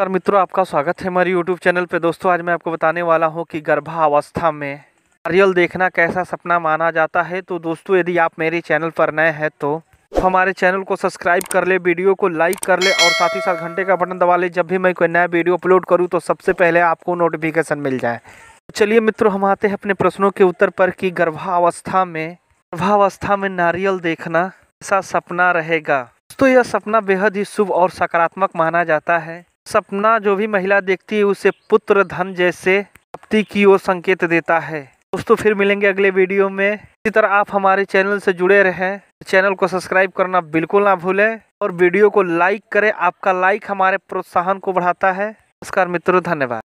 नमस्कार मित्रों आपका स्वागत है हमारे YouTube चैनल पे दोस्तों आज मैं आपको बताने वाला हूँ कि गर्भावस्था में नारियल देखना कैसा सपना माना जाता है तो दोस्तों यदि आप मेरे चैनल पर नए हैं तो हमारे चैनल को सब्सक्राइब कर ले वीडियो को लाइक कर ले और साथ ही साथ घंटे का बटन दबा ले जब भी मैं कोई नया वीडियो अपलोड करूँ तो सबसे पहले आपको नोटिफिकेशन मिल जाए तो चलिए मित्रों हम आते हैं अपने प्रश्नों के उत्तर पर कि गर्भावस्था में गर्भावस्था में नारियल देखना ऐसा सपना रहेगा दोस्तों यह सपना बेहद ही शुभ और सकारात्मक माना जाता है सपना जो भी महिला देखती है उसे पुत्र धन जैसे प्राप्ति की ओर संकेत देता है दोस्तों फिर मिलेंगे अगले वीडियो में इसी तरह आप हमारे चैनल से जुड़े रहें चैनल को सब्सक्राइब करना बिल्कुल ना भूलें और वीडियो को लाइक करें आपका लाइक हमारे प्रोत्साहन को बढ़ाता है नमस्कार मित्रों धन्यवाद